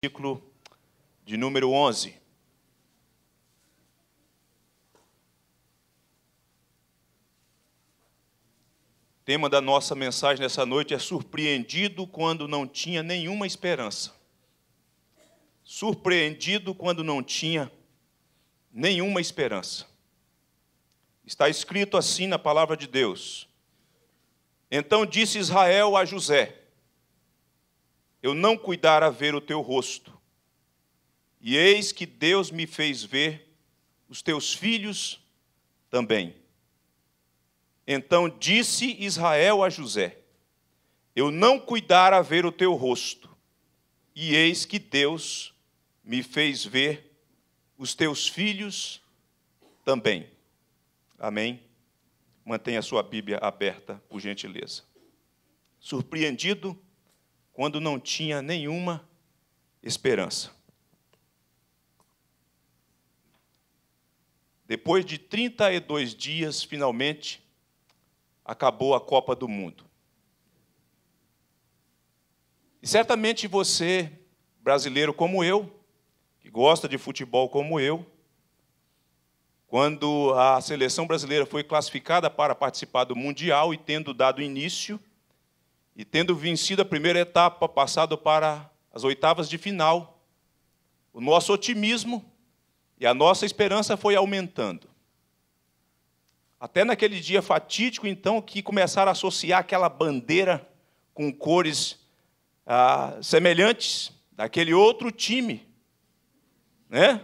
versículo de número 11. O tema da nossa mensagem nessa noite é surpreendido quando não tinha nenhuma esperança. Surpreendido quando não tinha nenhuma esperança. Está escrito assim na palavra de Deus. Então disse Israel a José: eu não cuidara ver o teu rosto. E eis que Deus me fez ver os teus filhos também. Então disse Israel a José: Eu não cuidara ver o teu rosto, e eis que Deus me fez ver os teus filhos também. Amém? Mantenha a sua Bíblia aberta, por gentileza. Surpreendido, quando não tinha nenhuma esperança. Depois de 32 dias, finalmente, acabou a Copa do Mundo. E certamente você, brasileiro como eu, que gosta de futebol como eu, quando a seleção brasileira foi classificada para participar do Mundial e tendo dado início e tendo vencido a primeira etapa, passado para as oitavas de final, o nosso otimismo e a nossa esperança foi aumentando. Até naquele dia fatídico, então, que começaram a associar aquela bandeira com cores ah, semelhantes daquele outro time. Né?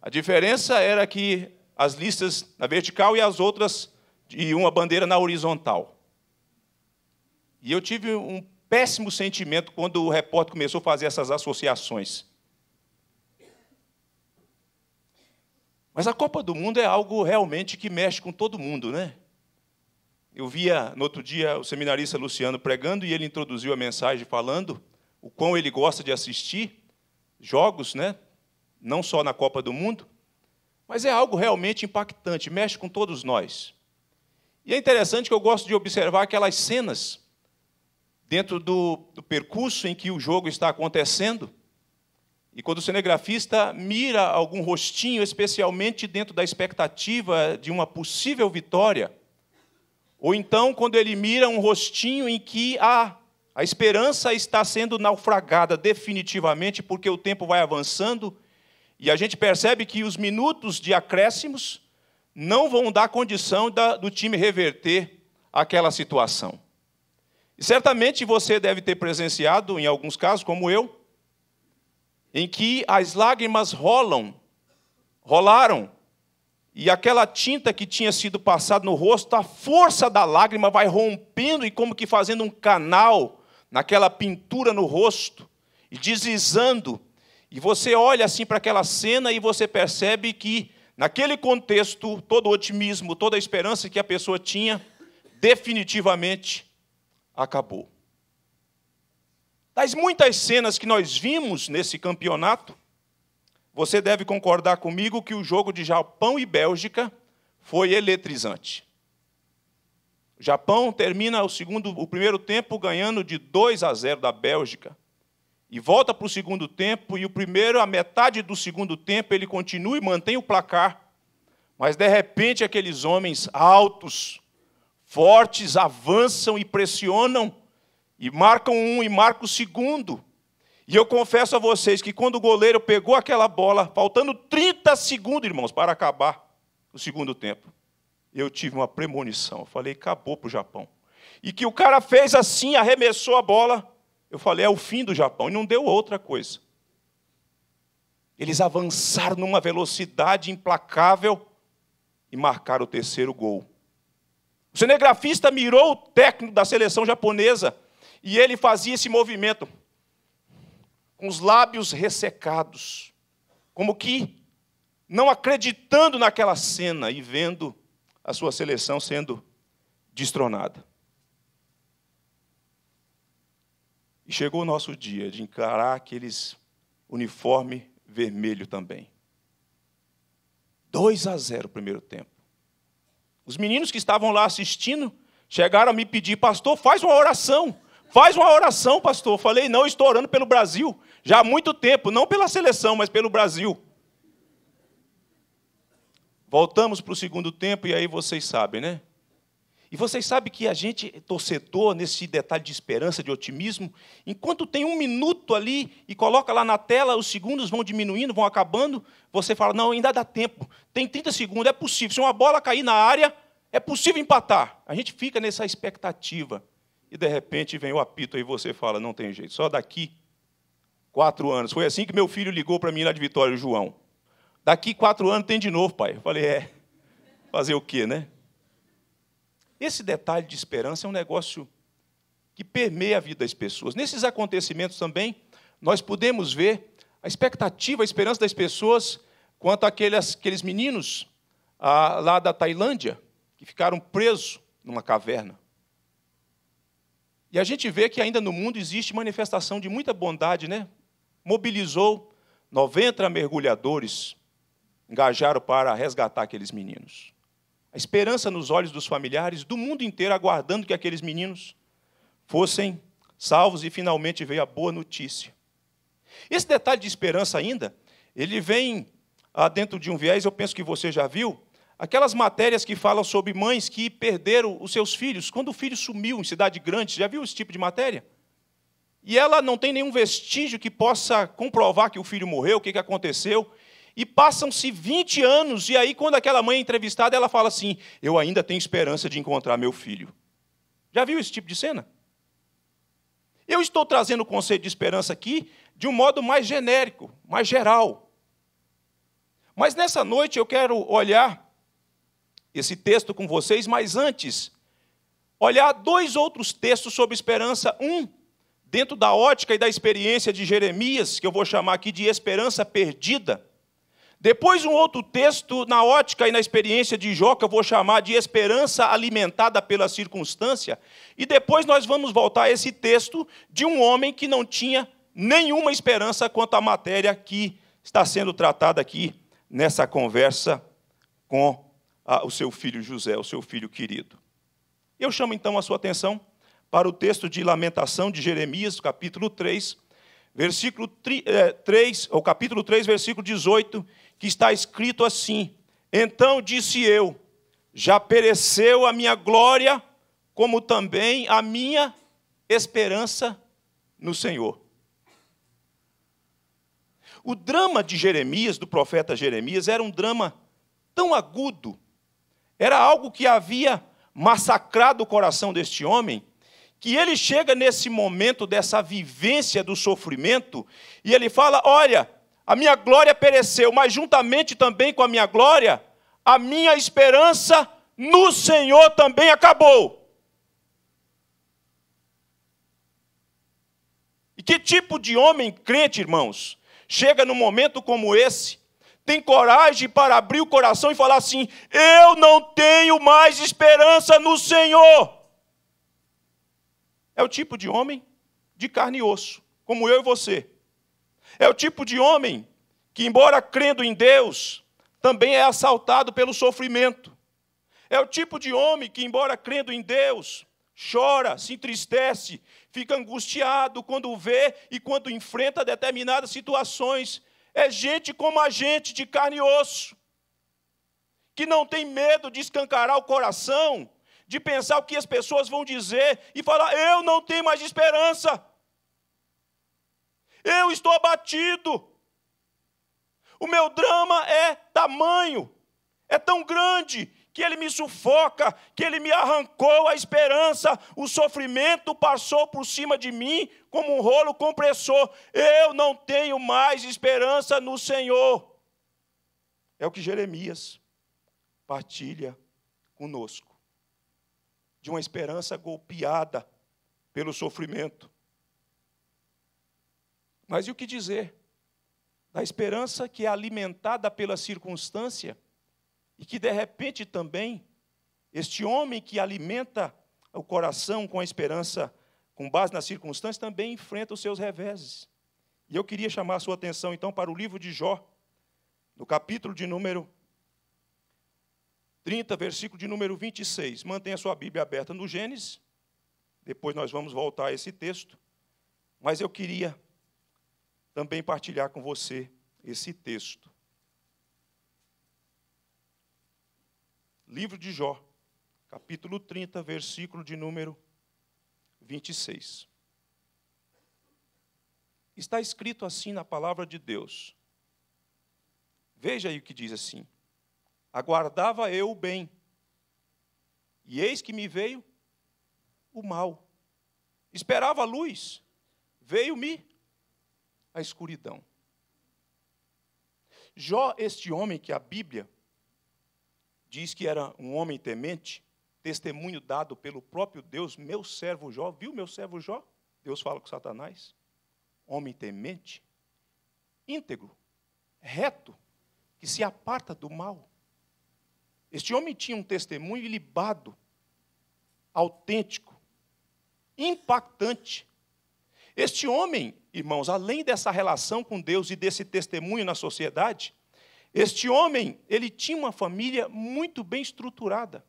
A diferença era que as listas na vertical e as outras e uma bandeira na horizontal. E eu tive um péssimo sentimento quando o repórter começou a fazer essas associações. Mas a Copa do Mundo é algo realmente que mexe com todo mundo, né? Eu via no outro dia o seminarista Luciano pregando e ele introduziu a mensagem falando o quão ele gosta de assistir jogos, né? Não só na Copa do Mundo, mas é algo realmente impactante, mexe com todos nós. E é interessante que eu gosto de observar aquelas cenas dentro do, do percurso em que o jogo está acontecendo. E quando o cinegrafista mira algum rostinho, especialmente dentro da expectativa de uma possível vitória, ou então quando ele mira um rostinho em que a, a esperança está sendo naufragada definitivamente porque o tempo vai avançando e a gente percebe que os minutos de acréscimos não vão dar condição da, do time reverter aquela situação. E certamente você deve ter presenciado, em alguns casos, como eu, em que as lágrimas rolam, rolaram, e aquela tinta que tinha sido passada no rosto, a força da lágrima vai rompendo e como que fazendo um canal naquela pintura no rosto, e deslizando. E você olha assim para aquela cena e você percebe que, naquele contexto, todo o otimismo, toda a esperança que a pessoa tinha, definitivamente acabou. Das muitas cenas que nós vimos nesse campeonato, você deve concordar comigo que o jogo de Japão e Bélgica foi eletrizante. O Japão termina o segundo, o primeiro tempo ganhando de 2 a 0 da Bélgica e volta para o segundo tempo e o primeiro a metade do segundo tempo ele continua e mantém o placar, mas de repente aqueles homens altos, fortes avançam e pressionam, e marcam um e marcam o segundo. E eu confesso a vocês que quando o goleiro pegou aquela bola, faltando 30 segundos, irmãos, para acabar o segundo tempo, eu tive uma premonição. Eu falei, acabou para o Japão. E que o cara fez assim, arremessou a bola. Eu falei, é o fim do Japão. E não deu outra coisa. Eles avançaram numa velocidade implacável e marcaram o terceiro gol. O cinegrafista mirou o técnico da seleção japonesa e ele fazia esse movimento com os lábios ressecados, como que não acreditando naquela cena e vendo a sua seleção sendo destronada. E chegou o nosso dia de encarar aqueles uniforme vermelho também. 2 a 0 o primeiro tempo. Os meninos que estavam lá assistindo chegaram a me pedir, pastor, faz uma oração. Faz uma oração, pastor. Eu falei, não, estou orando pelo Brasil. Já há muito tempo, não pela seleção, mas pelo Brasil. Voltamos para o segundo tempo e aí vocês sabem, né? E vocês sabem que a gente, é torcedor, nesse detalhe de esperança, de otimismo, enquanto tem um minuto ali e coloca lá na tela, os segundos vão diminuindo, vão acabando, você fala: não, ainda dá tempo, tem 30 segundos, é possível. Se uma bola cair na área, é possível empatar. A gente fica nessa expectativa. E de repente vem o apito e você fala: não tem jeito, só daqui quatro anos. Foi assim que meu filho ligou para mim lá de Vitória, o João. Daqui quatro anos tem de novo, pai. Eu falei: é, fazer o quê, né? Esse detalhe de esperança é um negócio que permeia a vida das pessoas. Nesses acontecimentos também, nós podemos ver a expectativa, a esperança das pessoas quanto àqueles, aqueles meninos ah, lá da Tailândia, que ficaram presos numa caverna. E a gente vê que ainda no mundo existe manifestação de muita bondade, né? Mobilizou 90 mergulhadores, engajaram para resgatar aqueles meninos esperança nos olhos dos familiares, do mundo inteiro aguardando que aqueles meninos fossem salvos e finalmente veio a boa notícia. Esse detalhe de esperança ainda, ele vem ah, dentro de um viés, eu penso que você já viu, aquelas matérias que falam sobre mães que perderam os seus filhos, quando o filho sumiu em cidade grande, já viu esse tipo de matéria? E ela não tem nenhum vestígio que possa comprovar que o filho morreu, o que aconteceu, e passam-se 20 anos, e aí, quando aquela mãe é entrevistada, ela fala assim: Eu ainda tenho esperança de encontrar meu filho. Já viu esse tipo de cena? Eu estou trazendo o conceito de esperança aqui de um modo mais genérico, mais geral. Mas nessa noite eu quero olhar esse texto com vocês, mas antes, olhar dois outros textos sobre esperança. Um, dentro da ótica e da experiência de Jeremias, que eu vou chamar aqui de esperança perdida. Depois, um outro texto, na ótica e na experiência de Jó, que eu vou chamar de esperança alimentada pela circunstância. E depois nós vamos voltar a esse texto de um homem que não tinha nenhuma esperança quanto à matéria que está sendo tratada aqui nessa conversa com a, o seu filho José, o seu filho querido. Eu chamo então a sua atenção para o texto de Lamentação de Jeremias, capítulo 3, versículo 3, eh, ou capítulo 3, versículo 18 que está escrito assim: Então disse eu: Já pereceu a minha glória, como também a minha esperança no Senhor. O drama de Jeremias, do profeta Jeremias, era um drama tão agudo, era algo que havia massacrado o coração deste homem, que ele chega nesse momento dessa vivência do sofrimento e ele fala: Olha, a minha glória pereceu, mas juntamente também com a minha glória, a minha esperança no Senhor também acabou. E que tipo de homem crente, irmãos, chega num momento como esse, tem coragem para abrir o coração e falar assim: Eu não tenho mais esperança no Senhor. É o tipo de homem de carne e osso, como eu e você. É o tipo de homem que, embora crendo em Deus, também é assaltado pelo sofrimento. É o tipo de homem que, embora crendo em Deus, chora, se entristece, fica angustiado quando vê e quando enfrenta determinadas situações. É gente como a gente, de carne e osso, que não tem medo de escancarar o coração, de pensar o que as pessoas vão dizer e falar: eu não tenho mais esperança. Eu estou abatido. O meu drama é tamanho, é tão grande que ele me sufoca, que ele me arrancou a esperança, o sofrimento passou por cima de mim como um rolo compressor. Eu não tenho mais esperança no Senhor. É o que Jeremias partilha conosco, de uma esperança golpeada pelo sofrimento. Mas e o que dizer da esperança que é alimentada pela circunstância e que, de repente, também, este homem que alimenta o coração com a esperança, com base na circunstância, também enfrenta os seus reveses. E eu queria chamar a sua atenção, então, para o livro de Jó, no capítulo de número 30, versículo de número 26. Mantenha a sua Bíblia aberta no Gênesis. Depois nós vamos voltar a esse texto. Mas eu queria também partilhar com você esse texto. Livro de Jó, capítulo 30, versículo de número 26. Está escrito assim na palavra de Deus. Veja aí o que diz assim: Aguardava eu o bem, e eis que me veio o mal. Esperava a luz, veio-me a escuridão. Jó, este homem que a Bíblia diz que era um homem temente, testemunho dado pelo próprio Deus, meu servo Jó, viu meu servo Jó? Deus fala com Satanás. Homem temente, íntegro, reto, que se aparta do mal. Este homem tinha um testemunho ilibado, autêntico, impactante. Este homem irmãos, além dessa relação com Deus e desse testemunho na sociedade, este homem, ele tinha uma família muito bem estruturada.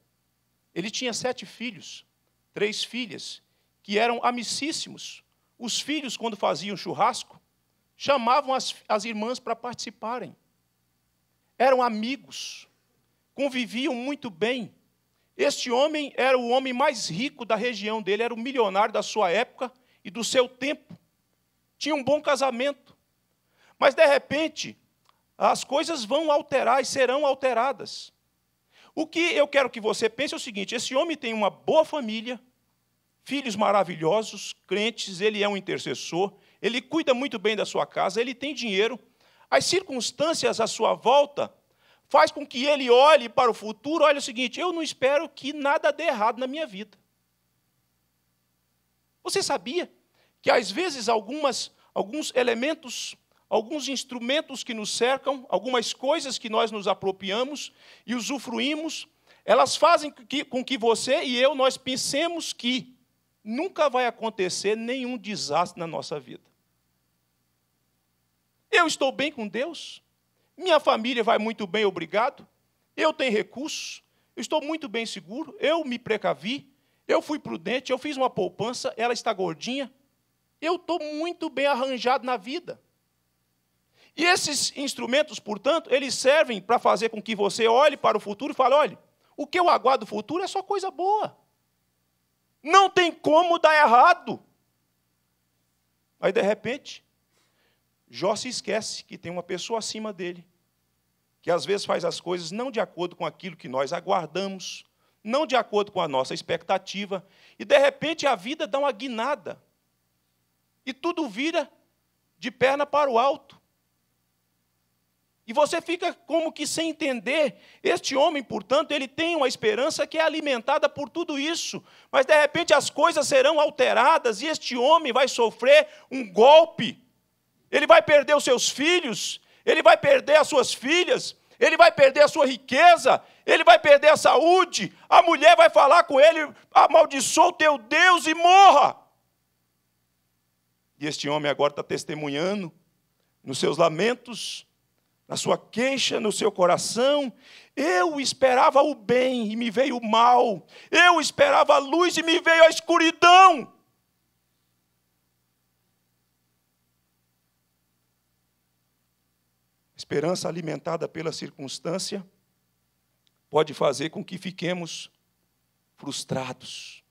Ele tinha sete filhos, três filhas, que eram amicíssimos. Os filhos, quando faziam churrasco, chamavam as, as irmãs para participarem. Eram amigos, conviviam muito bem. Este homem era o homem mais rico da região dele, era o milionário da sua época e do seu tempo tinha um bom casamento. Mas, de repente, as coisas vão alterar e serão alteradas. O que eu quero que você pense é o seguinte: esse homem tem uma boa família, filhos maravilhosos, crentes, ele é um intercessor, ele cuida muito bem da sua casa, ele tem dinheiro. As circunstâncias à sua volta faz com que ele olhe para o futuro, olhe o seguinte: eu não espero que nada dê errado na minha vida. Você sabia que às vezes algumas, alguns elementos, alguns instrumentos que nos cercam, algumas coisas que nós nos apropriamos e usufruímos, elas fazem que, com que você e eu nós pensemos que nunca vai acontecer nenhum desastre na nossa vida. Eu estou bem com Deus, minha família vai muito bem, obrigado. Eu tenho recursos, eu estou muito bem seguro, eu me precavi, eu fui prudente, eu fiz uma poupança, ela está gordinha, eu estou muito bem arranjado na vida. E esses instrumentos, portanto, eles servem para fazer com que você olhe para o futuro e fale: olha, o que eu aguardo do futuro é só coisa boa. Não tem como dar errado. Aí, de repente, Jó se esquece que tem uma pessoa acima dele, que às vezes faz as coisas não de acordo com aquilo que nós aguardamos, não de acordo com a nossa expectativa, e de repente a vida dá uma guinada e tudo vira de perna para o alto. E você fica como que sem entender. Este homem, portanto, ele tem uma esperança que é alimentada por tudo isso. Mas de repente as coisas serão alteradas e este homem vai sofrer um golpe. Ele vai perder os seus filhos, ele vai perder as suas filhas, ele vai perder a sua riqueza, ele vai perder a saúde. A mulher vai falar com ele: amaldiçoa o teu Deus e morra. E este homem agora está testemunhando nos seus lamentos, na sua queixa, no seu coração. Eu esperava o bem e me veio o mal. Eu esperava a luz e me veio a escuridão. Esperança alimentada pela circunstância pode fazer com que fiquemos frustrados,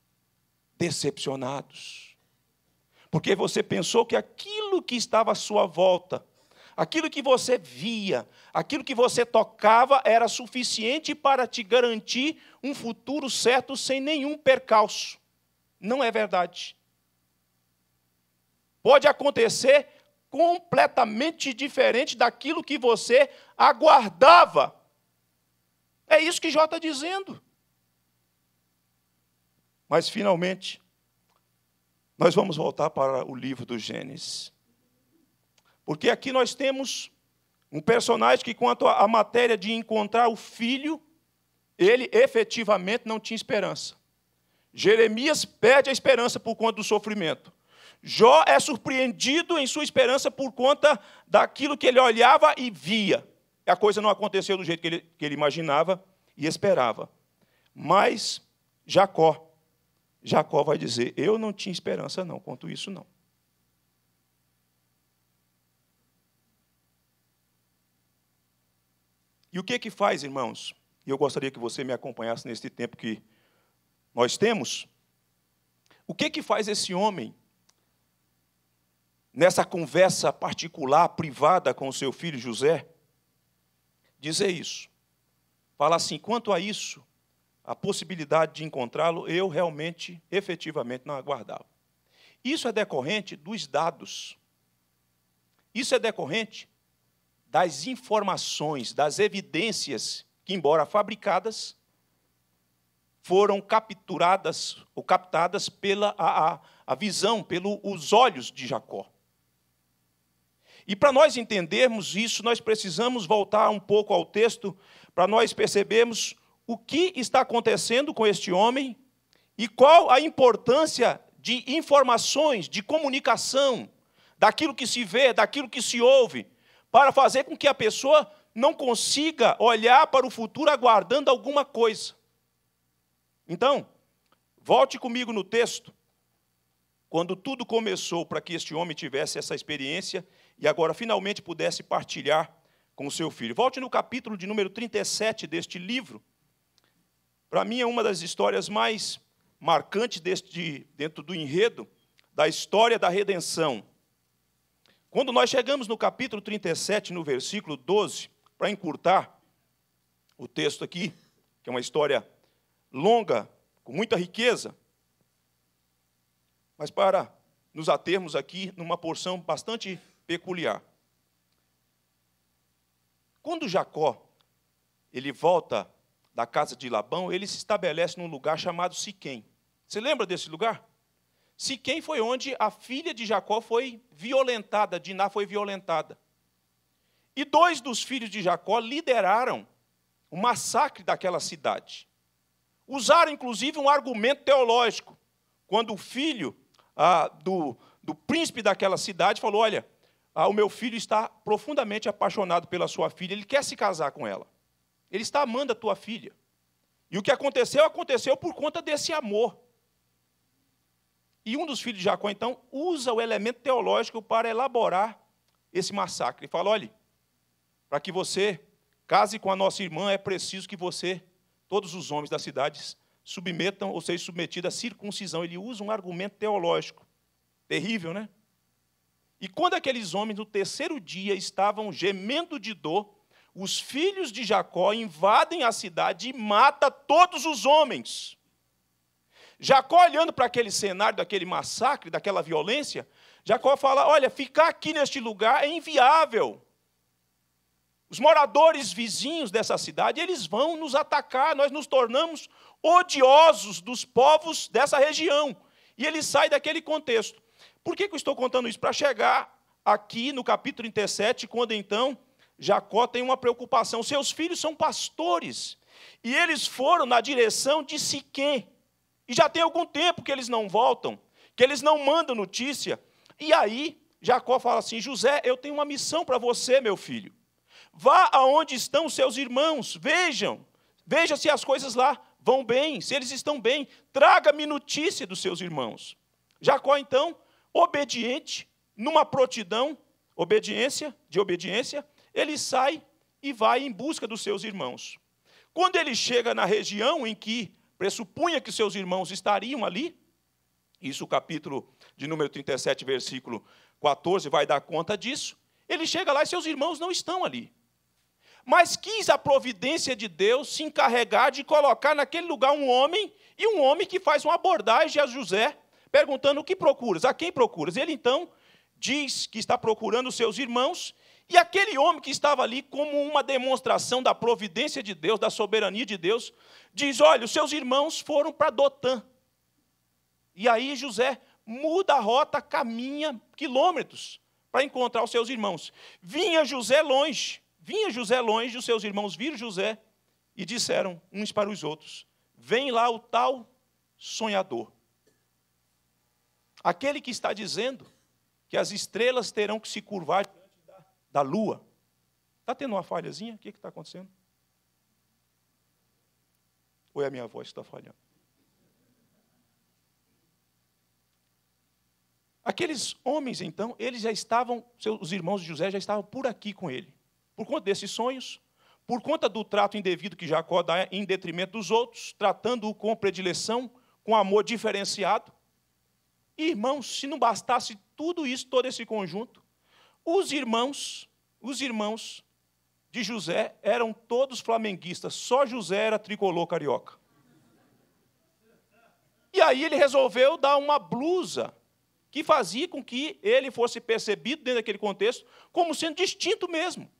decepcionados porque você pensou que aquilo que estava à sua volta, aquilo que você via, aquilo que você tocava era suficiente para te garantir um futuro certo sem nenhum percalço. Não é verdade. Pode acontecer completamente diferente daquilo que você aguardava. É isso que Jó está dizendo. Mas finalmente, nós vamos voltar para o livro do Gênesis. Porque aqui nós temos um personagem que, quanto à matéria de encontrar o filho, ele efetivamente não tinha esperança. Jeremias perde a esperança por conta do sofrimento. Jó é surpreendido em sua esperança por conta daquilo que ele olhava e via. A coisa não aconteceu do jeito que ele, que ele imaginava e esperava. Mas Jacó Jacó vai dizer: Eu não tinha esperança, não, quanto isso, não. E o que é que faz, irmãos? E eu gostaria que você me acompanhasse neste tempo que nós temos. O que é que faz esse homem nessa conversa particular, privada com o seu filho José? Dizer isso. Fala assim: quanto a isso, a possibilidade de encontrá-lo, eu realmente, efetivamente, não aguardava. Isso é decorrente dos dados. Isso é decorrente das informações, das evidências que, embora fabricadas, foram capturadas ou captadas pela a, a, a visão, pelos olhos de Jacó. E para nós entendermos isso, nós precisamos voltar um pouco ao texto para nós percebermos o que está acontecendo com este homem e qual a importância de informações, de comunicação, daquilo que se vê, daquilo que se ouve, para fazer com que a pessoa não consiga olhar para o futuro aguardando alguma coisa. Então, volte comigo no texto. Quando tudo começou para que este homem tivesse essa experiência e agora finalmente pudesse partilhar com o seu filho. Volte no capítulo de número 37 deste livro, para mim, é uma das histórias mais marcantes deste, dentro do enredo da história da redenção. Quando nós chegamos no capítulo 37, no versículo 12, para encurtar o texto aqui, que é uma história longa, com muita riqueza, mas para nos atermos aqui numa porção bastante peculiar. Quando Jacó ele volta da casa de Labão, ele se estabelece num lugar chamado Siquém. Você lembra desse lugar? Siquém foi onde a filha de Jacó foi violentada, Diná foi violentada. E dois dos filhos de Jacó lideraram o massacre daquela cidade. Usaram, inclusive, um argumento teológico, quando o filho ah, do, do príncipe daquela cidade falou: Olha, ah, o meu filho está profundamente apaixonado pela sua filha, ele quer se casar com ela. Ele está amando a tua filha. E o que aconteceu, aconteceu por conta desse amor. E um dos filhos de Jacó, então, usa o elemento teológico para elaborar esse massacre. Ele fala: olhe, para que você case com a nossa irmã, é preciso que você, todos os homens das cidades, submetam ou sejam submetidos à circuncisão. Ele usa um argumento teológico. Terrível, né? E quando aqueles homens, no terceiro dia, estavam gemendo de dor, os filhos de Jacó invadem a cidade e mata todos os homens. Jacó, olhando para aquele cenário daquele massacre, daquela violência, Jacó fala: Olha, ficar aqui neste lugar é inviável. Os moradores vizinhos dessa cidade, eles vão nos atacar, nós nos tornamos odiosos dos povos dessa região. E ele sai daquele contexto. Por que, que eu estou contando isso? Para chegar aqui no capítulo 37, quando então Jacó tem uma preocupação. Seus filhos são pastores e eles foram na direção de Siquém. E já tem algum tempo que eles não voltam, que eles não mandam notícia. E aí Jacó fala assim: José, eu tenho uma missão para você, meu filho. Vá aonde estão seus irmãos, vejam, veja se as coisas lá vão bem, se eles estão bem. Traga-me notícia dos seus irmãos. Jacó então, obediente, numa prontidão, obediência, de obediência, ele sai e vai em busca dos seus irmãos. Quando ele chega na região em que pressupunha que seus irmãos estariam ali, isso o capítulo de número 37, versículo 14, vai dar conta disso. Ele chega lá e seus irmãos não estão ali. Mas quis a providência de Deus se encarregar de colocar naquele lugar um homem, e um homem que faz uma abordagem a José, perguntando o que procuras, a quem procuras. Ele então diz que está procurando seus irmãos, e aquele homem que estava ali, como uma demonstração da providência de Deus, da soberania de Deus, diz: Olha, os seus irmãos foram para Dotã. E aí José muda a rota, caminha quilômetros para encontrar os seus irmãos. Vinha José longe, vinha José longe, os seus irmãos viram José e disseram uns para os outros: Vem lá o tal sonhador. Aquele que está dizendo que as estrelas terão que se curvar da lua. Está tendo uma falhazinha? O que está acontecendo? Ou é a minha voz que está falhando? Aqueles homens, então, eles já estavam, os irmãos de José já estavam por aqui com ele. Por conta desses sonhos, por conta do trato indevido que Jacó dá em detrimento dos outros, tratando-o com predileção, com amor diferenciado. Irmãos, se não bastasse tudo isso, todo esse conjunto, os irmãos, os irmãos de José eram todos flamenguistas, só José era tricolor carioca. E aí ele resolveu dar uma blusa que fazia com que ele fosse percebido dentro daquele contexto como sendo distinto mesmo.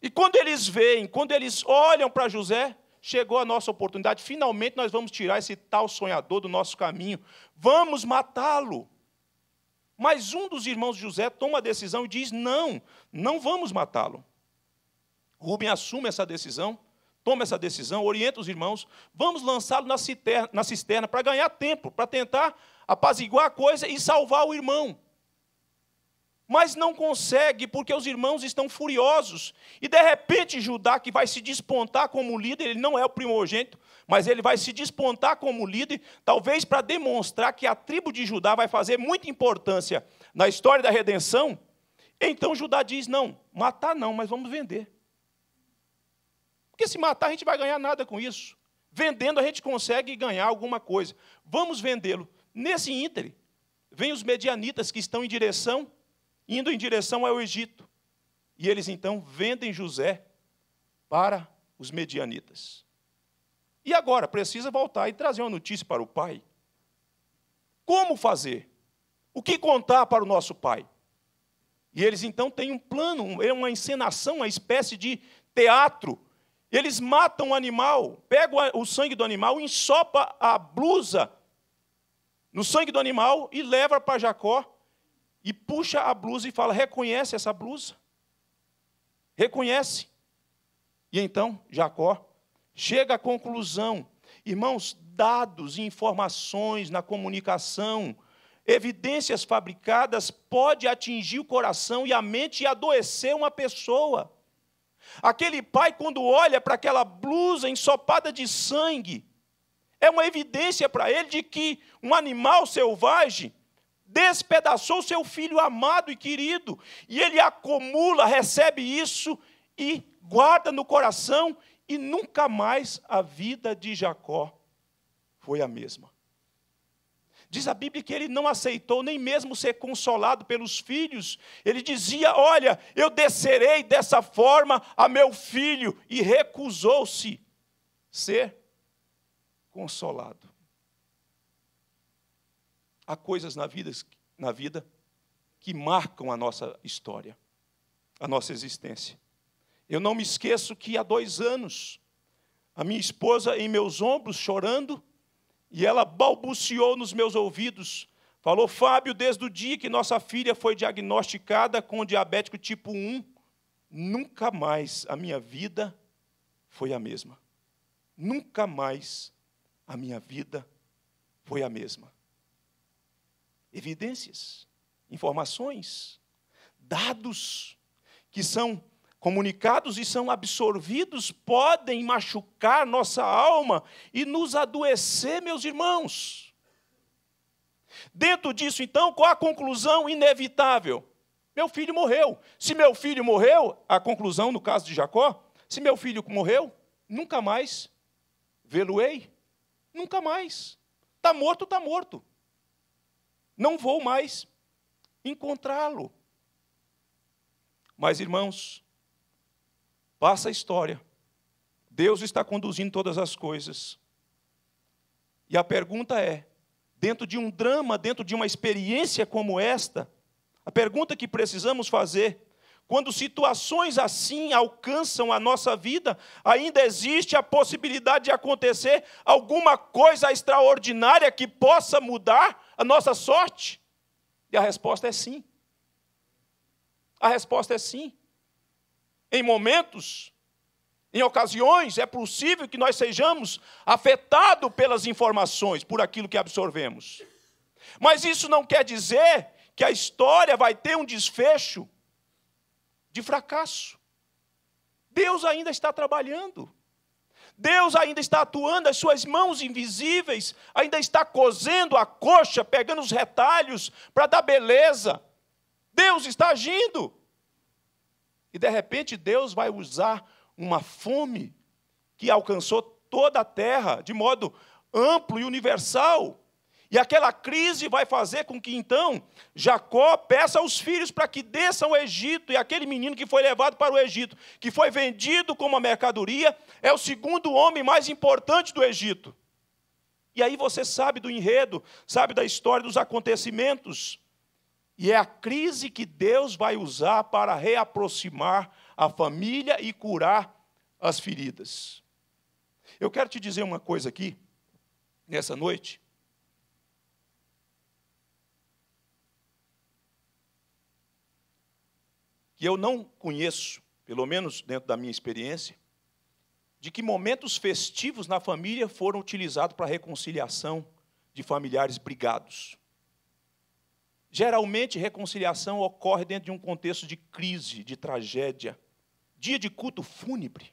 E quando eles veem, quando eles olham para José, chegou a nossa oportunidade, finalmente nós vamos tirar esse tal sonhador do nosso caminho, vamos matá-lo. Mas um dos irmãos de José toma a decisão e diz: não, não vamos matá-lo. Rubem assume essa decisão, toma essa decisão, orienta os irmãos, vamos lançá-lo na cisterna, cisterna para ganhar tempo, para tentar apaziguar a coisa e salvar o irmão. Mas não consegue, porque os irmãos estão furiosos. E de repente, Judá, que vai se despontar como líder, ele não é o primogênito, mas ele vai se despontar como líder, talvez para demonstrar que a tribo de Judá vai fazer muita importância na história da redenção. Então Judá diz: não, matar não, mas vamos vender. Porque se matar, a gente vai ganhar nada com isso. Vendendo, a gente consegue ganhar alguma coisa. Vamos vendê-lo. Nesse ínter vêm os medianitas que estão em direção, indo em direção ao Egito. E eles então vendem José para os medianitas. E agora precisa voltar e trazer uma notícia para o pai. Como fazer? O que contar para o nosso pai? E eles então têm um plano, é uma encenação, uma espécie de teatro. Eles matam o animal, pegam o sangue do animal, ensopa a blusa no sangue do animal e leva para Jacó e puxa a blusa e fala: "Reconhece essa blusa? Reconhece?" E então Jacó chega à conclusão. Irmãos, dados e informações na comunicação, evidências fabricadas pode atingir o coração e a mente e adoecer uma pessoa. Aquele pai quando olha para aquela blusa ensopada de sangue, é uma evidência para ele de que um animal selvagem despedaçou seu filho amado e querido, e ele acumula, recebe isso e guarda no coração e nunca mais a vida de Jacó foi a mesma. Diz a Bíblia que ele não aceitou nem mesmo ser consolado pelos filhos. Ele dizia: Olha, eu descerei dessa forma a meu filho. E recusou-se ser consolado. Há coisas na vida, na vida que marcam a nossa história, a nossa existência. Eu não me esqueço que há dois anos, a minha esposa em meus ombros chorando, e ela balbuciou nos meus ouvidos. Falou, Fábio, desde o dia que nossa filha foi diagnosticada com diabético tipo 1, nunca mais a minha vida foi a mesma. Nunca mais a minha vida foi a mesma. Evidências, informações, dados que são comunicados e são absorvidos podem machucar nossa alma e nos adoecer, meus irmãos. Dentro disso, então, qual a conclusão inevitável? Meu filho morreu. Se meu filho morreu, a conclusão no caso de Jacó, se meu filho morreu, nunca mais vê-lo-ei. Nunca mais. Está morto, está morto. Não vou mais encontrá-lo. Mas, irmãos, Faça a história. Deus está conduzindo todas as coisas. E a pergunta é: dentro de um drama, dentro de uma experiência como esta, a pergunta que precisamos fazer, quando situações assim alcançam a nossa vida, ainda existe a possibilidade de acontecer alguma coisa extraordinária que possa mudar a nossa sorte? E a resposta é sim. A resposta é sim em momentos, em ocasiões, é possível que nós sejamos afetados pelas informações, por aquilo que absorvemos. Mas isso não quer dizer que a história vai ter um desfecho de fracasso. Deus ainda está trabalhando. Deus ainda está atuando, as suas mãos invisíveis ainda está cosendo a coxa, pegando os retalhos para dar beleza. Deus está agindo. E de repente Deus vai usar uma fome que alcançou toda a terra de modo amplo e universal. E aquela crise vai fazer com que então Jacó peça aos filhos para que desçam ao Egito. E aquele menino que foi levado para o Egito, que foi vendido como mercadoria, é o segundo homem mais importante do Egito. E aí você sabe do enredo, sabe da história dos acontecimentos. E é a crise que Deus vai usar para reaproximar a família e curar as feridas. Eu quero te dizer uma coisa aqui, nessa noite. Que eu não conheço, pelo menos dentro da minha experiência, de que momentos festivos na família foram utilizados para a reconciliação de familiares brigados. Geralmente, reconciliação ocorre dentro de um contexto de crise, de tragédia. Dia de culto fúnebre,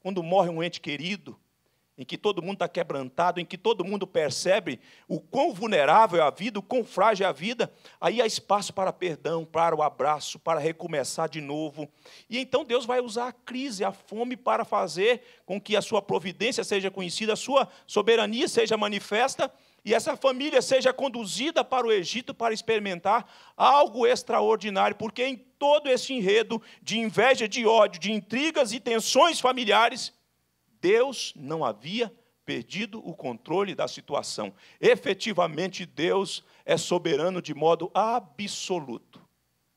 quando morre um ente querido, em que todo mundo está quebrantado, em que todo mundo percebe o quão vulnerável é a vida, o quão frágil é a vida, aí há espaço para perdão, para o abraço, para recomeçar de novo. E então Deus vai usar a crise, a fome, para fazer com que a sua providência seja conhecida, a sua soberania seja manifesta e essa família seja conduzida para o Egito para experimentar algo extraordinário, porque em todo esse enredo de inveja, de ódio, de intrigas e tensões familiares, Deus não havia perdido o controle da situação. Efetivamente, Deus é soberano de modo absoluto.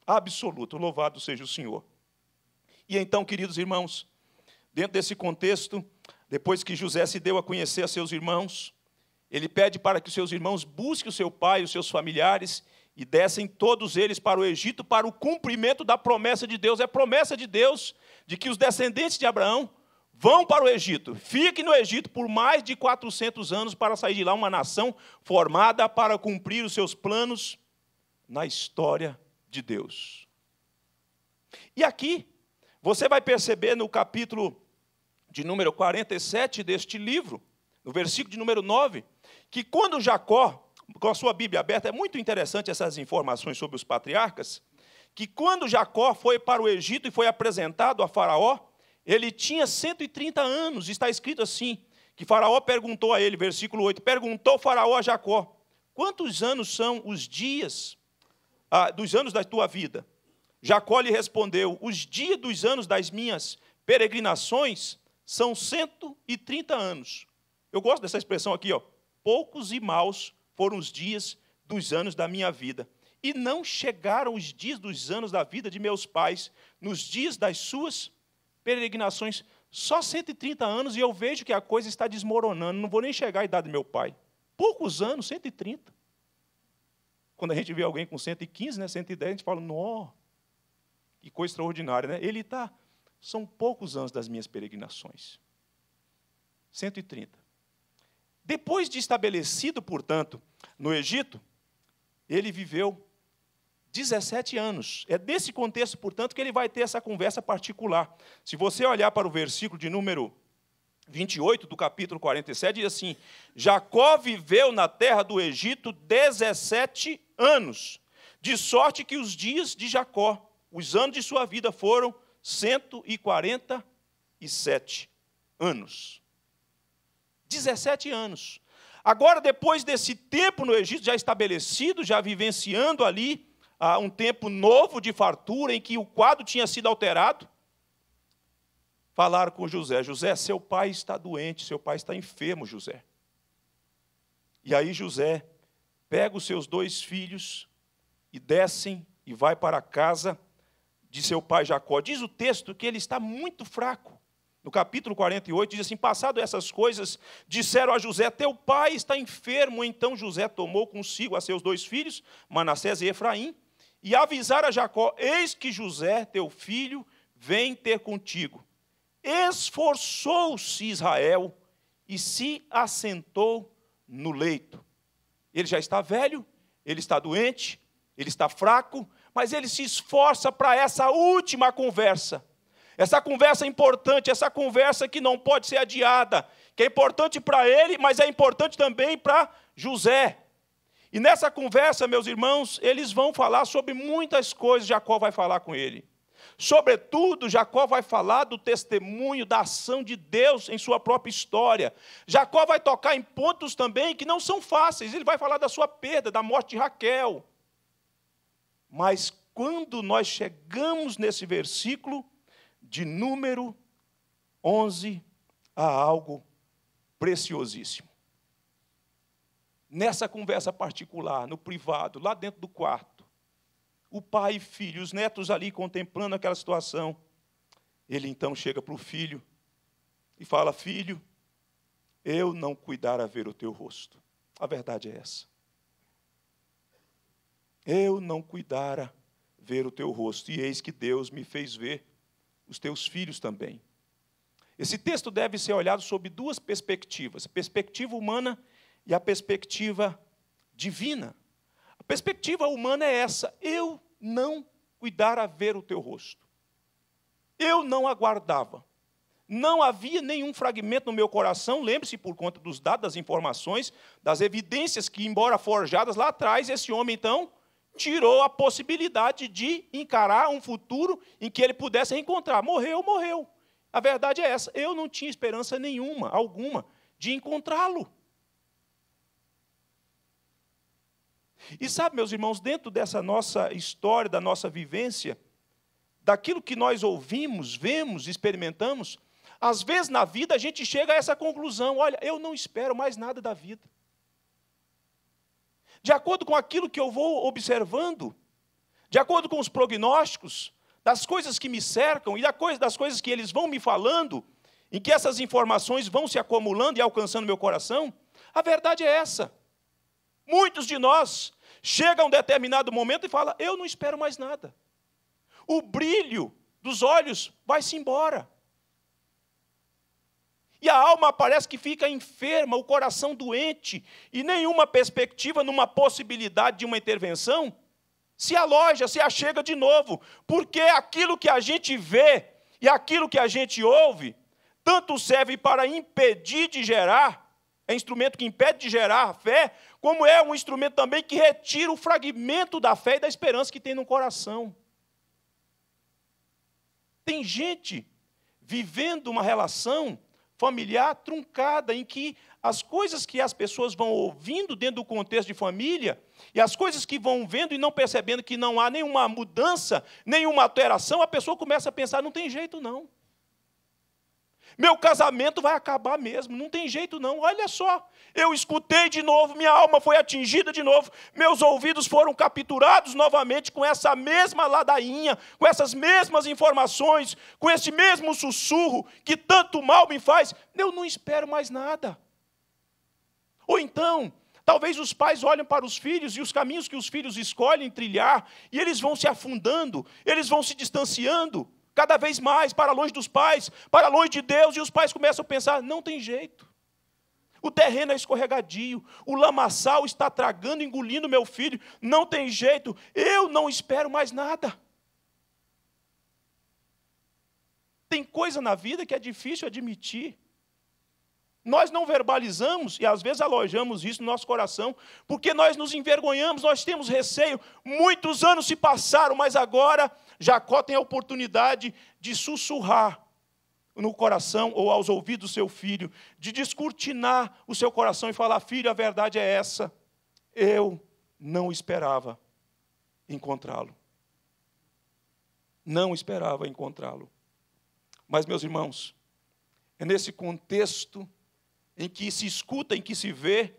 Absoluto. Louvado seja o Senhor. E então, queridos irmãos, dentro desse contexto, depois que José se deu a conhecer a seus irmãos, ele pede para que os seus irmãos busquem o seu pai, os seus familiares, e descem todos eles para o Egito para o cumprimento da promessa de Deus. É promessa de Deus de que os descendentes de Abraão vão para o Egito, fiquem no Egito por mais de 400 anos para sair de lá uma nação formada para cumprir os seus planos na história de Deus. E aqui, você vai perceber no capítulo de número 47 deste livro, no versículo de número 9, que quando Jacó, com a sua Bíblia aberta, é muito interessante essas informações sobre os patriarcas, que quando Jacó foi para o Egito e foi apresentado a Faraó, ele tinha 130 anos, está escrito assim, que Faraó perguntou a ele, versículo 8, perguntou Faraó a Jacó, quantos anos são os dias ah, dos anos da tua vida? Jacó lhe respondeu, os dias dos anos das minhas peregrinações são 130 anos. Eu gosto dessa expressão aqui, ó, poucos e maus foram os dias dos anos da minha vida. E não chegaram os dias dos anos da vida de meus pais, nos dias das suas peregrinações. Só 130 anos e eu vejo que a coisa está desmoronando. Não vou nem chegar à idade do meu pai. Poucos anos, 130. Quando a gente vê alguém com 115, né, 110, a gente fala, nó, que coisa extraordinária, né? Ele está, são poucos anos das minhas peregrinações. 130. Depois de estabelecido, portanto, no Egito, ele viveu 17 anos. É desse contexto, portanto, que ele vai ter essa conversa particular. Se você olhar para o versículo de número 28 do capítulo 47, diz assim: Jacó viveu na terra do Egito 17 anos, de sorte que os dias de Jacó, os anos de sua vida, foram 147 anos. 17 anos. Agora, depois desse tempo no Egito, já estabelecido, já vivenciando ali ah, um tempo novo de fartura, em que o quadro tinha sido alterado, falaram com José: José, seu pai está doente, seu pai está enfermo, José. E aí José pega os seus dois filhos e descem e vai para a casa de seu pai Jacó. Diz o texto que ele está muito fraco no capítulo 48, diz assim: Passado essas coisas, disseram a José: Teu pai está enfermo. Então José tomou consigo a seus dois filhos, Manassés e Efraim, e avisaram a Jacó: Eis que José, teu filho, vem ter contigo. Esforçou-se Israel e se assentou no leito. Ele já está velho, ele está doente, ele está fraco, mas ele se esforça para essa última conversa essa conversa é importante, essa conversa que não pode ser adiada, que é importante para ele, mas é importante também para José. E nessa conversa, meus irmãos, eles vão falar sobre muitas coisas, Jacó vai falar com ele. Sobretudo, Jacó vai falar do testemunho da ação de Deus em sua própria história. Jacó vai tocar em pontos também que não são fáceis. Ele vai falar da sua perda, da morte de Raquel. Mas quando nós chegamos nesse versículo, de número 11 a algo preciosíssimo. Nessa conversa particular, no privado, lá dentro do quarto, o pai e filho, os netos ali contemplando aquela situação, ele então chega para o filho e fala: Filho, eu não cuidara ver o teu rosto. A verdade é essa. Eu não cuidara ver o teu rosto, e eis que Deus me fez ver os teus filhos também. Esse texto deve ser olhado sob duas perspectivas: a perspectiva humana e a perspectiva divina. A perspectiva humana é essa: eu não cuidara ver o teu rosto. Eu não aguardava. Não havia nenhum fragmento no meu coração, lembre-se, por conta dos dados, das informações, das evidências que, embora forjadas lá atrás, esse homem então tirou a possibilidade de encarar um futuro em que ele pudesse encontrar. Morreu, morreu. A verdade é essa. Eu não tinha esperança nenhuma, alguma, de encontrá-lo. E sabe, meus irmãos, dentro dessa nossa história, da nossa vivência, daquilo que nós ouvimos, vemos, experimentamos, às vezes na vida a gente chega a essa conclusão: olha, eu não espero mais nada da vida de acordo com aquilo que eu vou observando, de acordo com os prognósticos, das coisas que me cercam e das coisas que eles vão me falando, em que essas informações vão se acumulando e alcançando meu coração, a verdade é essa. Muitos de nós chegam a um determinado momento e falam: Eu não espero mais nada. O brilho dos olhos vai-se embora a alma parece que fica enferma, o coração doente, e nenhuma perspectiva, numa possibilidade de uma intervenção, se aloja, se achega de novo, porque aquilo que a gente vê e aquilo que a gente ouve, tanto serve para impedir de gerar, é instrumento que impede de gerar a fé, como é um instrumento também que retira o fragmento da fé e da esperança que tem no coração. Tem gente vivendo uma relação familiar truncada, em que as coisas que as pessoas vão ouvindo dentro do contexto de família, e as coisas que vão vendo e não percebendo que não há nenhuma mudança, nenhuma alteração, a pessoa começa a pensar: não tem jeito não. Meu casamento vai acabar mesmo, não tem jeito não. Olha só, eu escutei de novo, minha alma foi atingida de novo, meus ouvidos foram capturados novamente com essa mesma ladainha, com essas mesmas informações, com esse mesmo sussurro que tanto mal me faz. Eu não espero mais nada. Ou então, Talvez os pais olhem para os filhos e os caminhos que os filhos escolhem trilhar, e eles vão se afundando, eles vão se distanciando cada vez mais para longe dos pais, para longe de Deus, e os pais começam a pensar: não tem jeito. O terreno é escorregadio, o lamaçal está tragando, engolindo meu filho, não tem jeito, eu não espero mais nada. Tem coisa na vida que é difícil admitir, nós não verbalizamos e às vezes alojamos isso no nosso coração, porque nós nos envergonhamos, nós temos receio. Muitos anos se passaram, mas agora Jacó tem a oportunidade de sussurrar no coração ou aos ouvidos do seu filho, de descortinar o seu coração e falar: Filho, a verdade é essa. Eu não esperava encontrá-lo. Não esperava encontrá-lo. Mas, meus irmãos, é nesse contexto em que se escuta, em que se vê,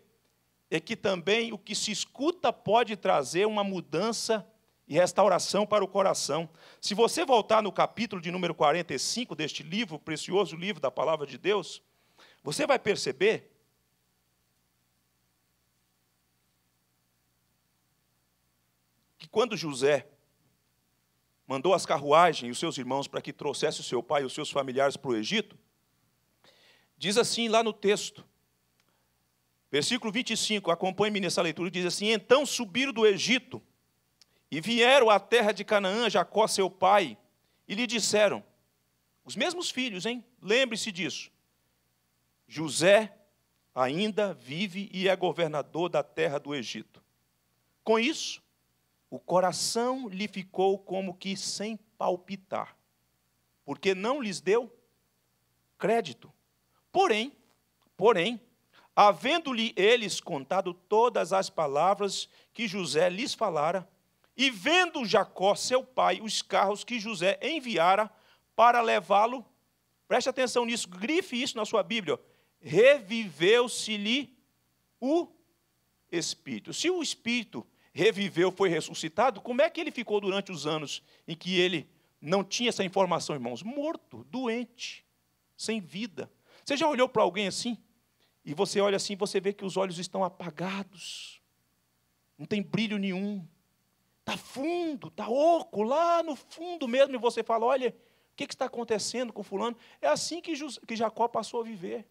é que também o que se escuta pode trazer uma mudança e restauração para o coração. Se você voltar no capítulo de número 45 deste livro, precioso livro da palavra de Deus, você vai perceber que quando José mandou as carruagens e os seus irmãos para que trouxesse o seu pai e os seus familiares para o Egito, Diz assim lá no texto, versículo 25, acompanhe-me nessa leitura, diz assim: Então subiram do Egito e vieram à terra de Canaã, Jacó, seu pai, e lhe disseram, os mesmos filhos, hein? Lembre-se disso. José ainda vive e é governador da terra do Egito. Com isso, o coração lhe ficou como que sem palpitar, porque não lhes deu crédito Porém, porém, havendo-lhe eles contado todas as palavras que José lhes falara, e vendo Jacó, seu pai, os carros que José enviara para levá-lo, preste atenção nisso, grife isso na sua Bíblia, reviveu-se-lhe o espírito. Se o espírito reviveu, foi ressuscitado, como é que ele ficou durante os anos em que ele não tinha essa informação, irmãos? Morto, doente, sem vida. Você já olhou para alguém assim? E você olha assim, você vê que os olhos estão apagados. Não tem brilho nenhum. Está fundo, está oco, lá no fundo mesmo. E você fala: olha, o que, está acontecendo com Fulano? É assim que, que Jacó passou a viver.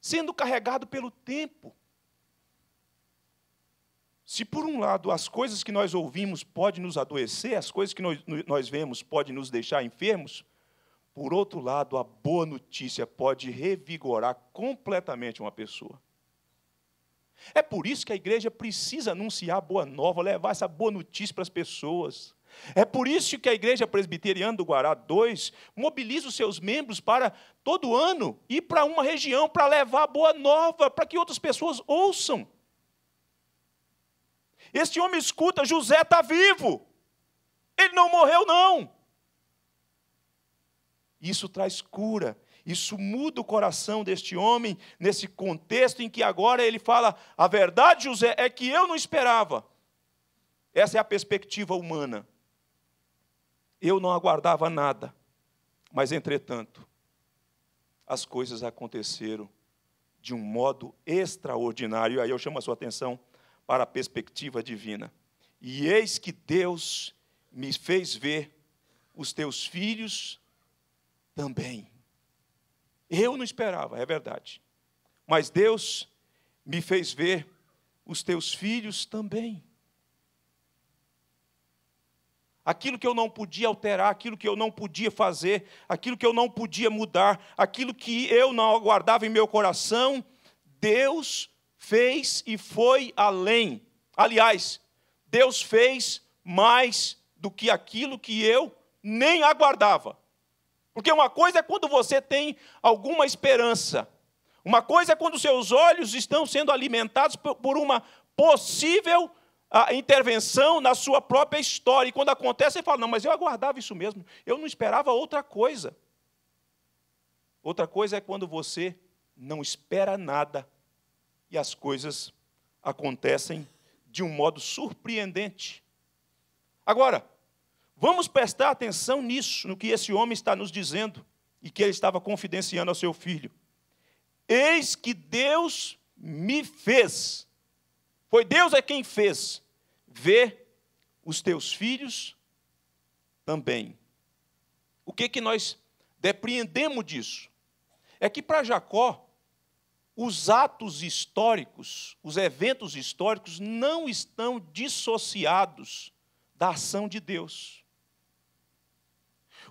Sendo carregado pelo tempo. Se por um lado as coisas que nós ouvimos podem nos adoecer, as coisas que nós, nós vemos podem nos deixar enfermos, por outro lado, a boa notícia pode revigorar completamente uma pessoa. É por isso que a igreja precisa anunciar a boa nova, levar essa boa notícia para as pessoas. É por isso que a Igreja Presbiteriana do Guará 2 mobiliza os seus membros para, todo ano, ir para uma região para levar a boa nova, para que outras pessoas ouçam. Este homem escuta: José está vivo, ele não morreu, não. Isso traz cura. Isso muda o coração deste homem nesse contexto em que agora ele fala: a verdade, José, é que eu não esperava. Essa é a perspectiva humana. Eu não aguardava nada, mas entretanto, as coisas aconteceram de um modo extraordinário. Aí eu chamo a sua atenção para a perspectiva divina. E eis que Deus me fez ver os teus filhos também. Eu não esperava, é verdade. Mas Deus me fez ver os teus filhos também. Aquilo que eu não podia alterar, aquilo que eu não podia fazer, aquilo que eu não podia mudar, aquilo que eu não aguardava em meu coração, Deus fez e foi além. Aliás, Deus fez mais do que aquilo que eu nem aguardava. Porque uma coisa é quando você tem alguma esperança, uma coisa é quando seus olhos estão sendo alimentados por uma possível ah, intervenção na sua própria história. E quando acontece, você fala: não, mas eu aguardava isso mesmo, eu não esperava outra coisa. Outra coisa é quando você não espera nada e as coisas acontecem de um modo surpreendente. Agora, Vamos prestar atenção nisso, no que esse homem está nos dizendo e que ele estava confidenciando ao seu filho. Eis que Deus me fez. Foi Deus é quem fez ver os teus filhos também. O que que nós depreendemos disso? É que para Jacó os atos históricos, os eventos históricos não estão dissociados da ação de Deus.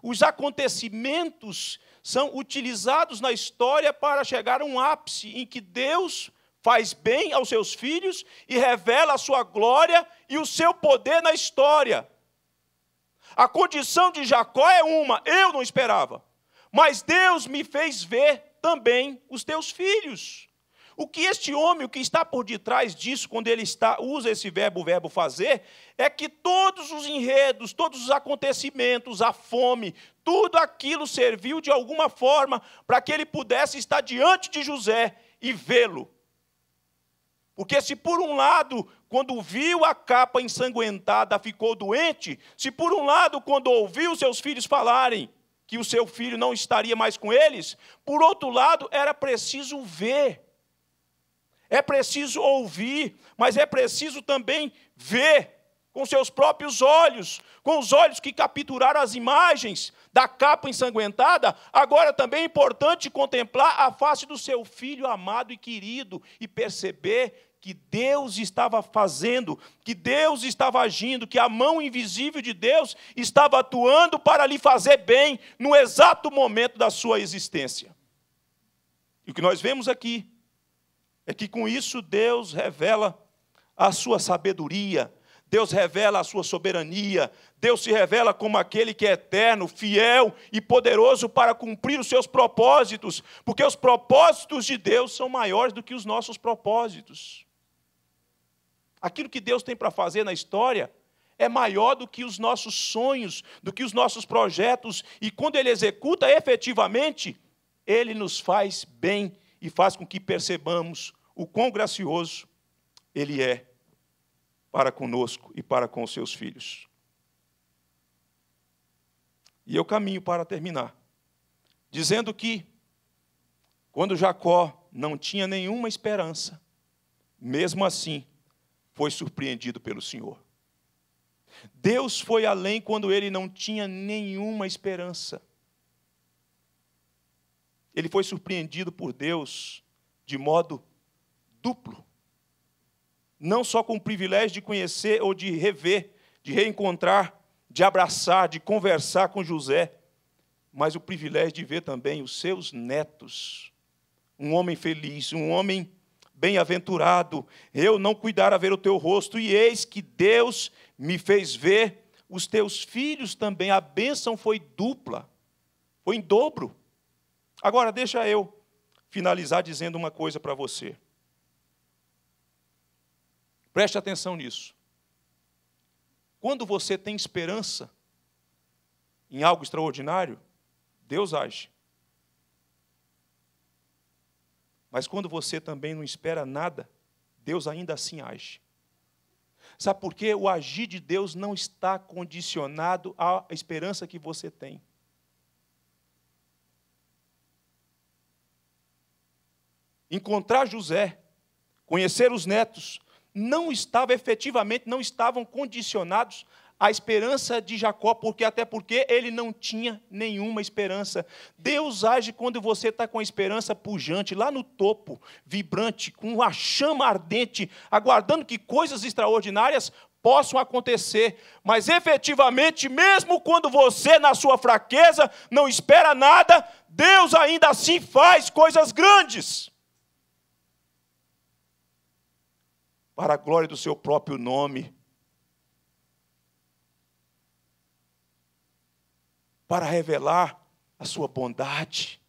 Os acontecimentos são utilizados na história para chegar a um ápice em que Deus faz bem aos seus filhos e revela a sua glória e o seu poder na história. A condição de Jacó é uma, eu não esperava, mas Deus me fez ver também os teus filhos. O que este homem, o que está por detrás disso, quando ele está, usa esse verbo, o verbo fazer, é que todos os enredos, todos os acontecimentos, a fome, tudo aquilo serviu de alguma forma para que ele pudesse estar diante de José e vê-lo. Porque se por um lado, quando viu a capa ensanguentada, ficou doente, se por um lado, quando ouviu seus filhos falarem que o seu filho não estaria mais com eles, por outro lado, era preciso ver é preciso ouvir, mas é preciso também ver com seus próprios olhos, com os olhos que capturaram as imagens da capa ensanguentada, agora também é importante contemplar a face do seu filho amado e querido e perceber que Deus estava fazendo, que Deus estava agindo, que a mão invisível de Deus estava atuando para lhe fazer bem no exato momento da sua existência. E o que nós vemos aqui é que com isso Deus revela a sua sabedoria, Deus revela a sua soberania, Deus se revela como aquele que é eterno, fiel e poderoso para cumprir os seus propósitos, porque os propósitos de Deus são maiores do que os nossos propósitos. Aquilo que Deus tem para fazer na história é maior do que os nossos sonhos, do que os nossos projetos, e quando Ele executa efetivamente, Ele nos faz bem e faz com que percebamos o quão gracioso Ele é para conosco e para com os seus filhos. E eu caminho para terminar, dizendo que, quando Jacó não tinha nenhuma esperança, mesmo assim foi surpreendido pelo Senhor. Deus foi além quando ele não tinha nenhuma esperança. Ele foi surpreendido por Deus de modo duplo. Não só com o privilégio de conhecer ou de rever, de reencontrar, de abraçar, de conversar com José, mas o privilégio de ver também os seus netos. Um homem feliz, um homem bem-aventurado. Eu não cuidara ver o teu rosto, e eis que Deus me fez ver os teus filhos também. A bênção foi dupla, foi em dobro. Agora, deixa eu finalizar dizendo uma coisa para você. Preste atenção nisso. Quando você tem esperança em algo extraordinário, Deus age. Mas quando você também não espera nada, Deus ainda assim age. Sabe por quê? O agir de Deus não está condicionado à esperança que você tem. Encontrar José, conhecer os netos, não estavam, efetivamente, não estavam condicionados à esperança de Jacó, porque até porque ele não tinha nenhuma esperança. Deus age quando você está com a esperança pujante, lá no topo, vibrante, com a chama ardente, aguardando que coisas extraordinárias possam acontecer, mas efetivamente, mesmo quando você, na sua fraqueza, não espera nada, Deus ainda assim faz coisas grandes. para a glória do seu próprio nome, para revelar a sua bondade,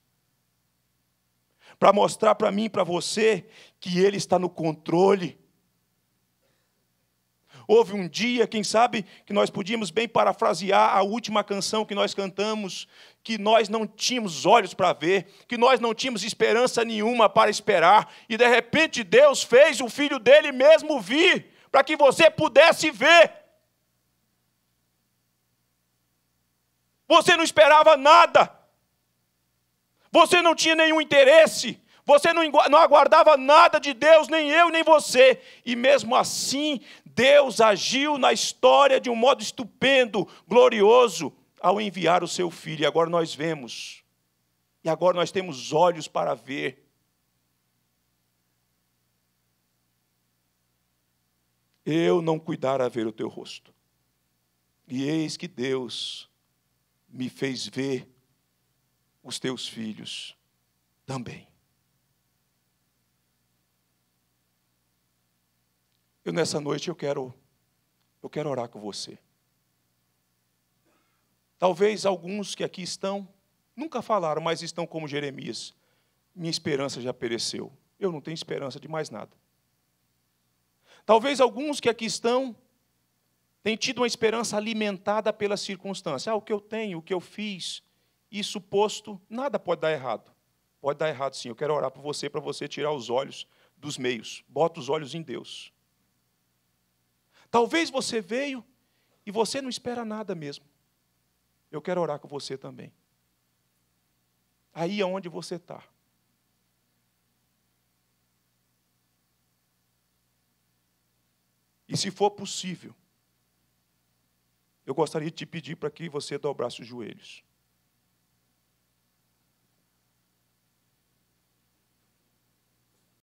para mostrar para mim e para você que Ele está no controle Houve um dia, quem sabe, que nós podíamos bem parafrasear a última canção que nós cantamos, que nós não tínhamos olhos para ver, que nós não tínhamos esperança nenhuma para esperar, e de repente Deus fez o filho dele mesmo vir, para que você pudesse ver. Você não esperava nada, você não tinha nenhum interesse, você não, não, aguardava nada de Deus, nem eu, nem você. E mesmo assim, Deus agiu na história de um modo estupendo, glorioso, ao enviar o seu filho. E agora nós vemos. E agora nós temos olhos para ver. Eu não cuidara ver o teu rosto. E eis que Deus me fez ver os teus filhos também. Eu nessa noite eu quero eu quero orar com você. Talvez alguns que aqui estão nunca falaram, mas estão como Jeremias. Minha esperança já pereceu. Eu não tenho esperança de mais nada. Talvez alguns que aqui estão têm tido uma esperança alimentada pela circunstância. Ah, o que eu tenho, o que eu fiz, isso posto, nada pode dar errado. Pode dar errado sim. Eu quero orar por você, para você tirar os olhos dos meios. Bota os olhos em Deus. Talvez você veio e você não espera nada mesmo. Eu quero orar com você também. Aí é onde você está. E se for possível, eu gostaria de te pedir para que você dobrasse os joelhos.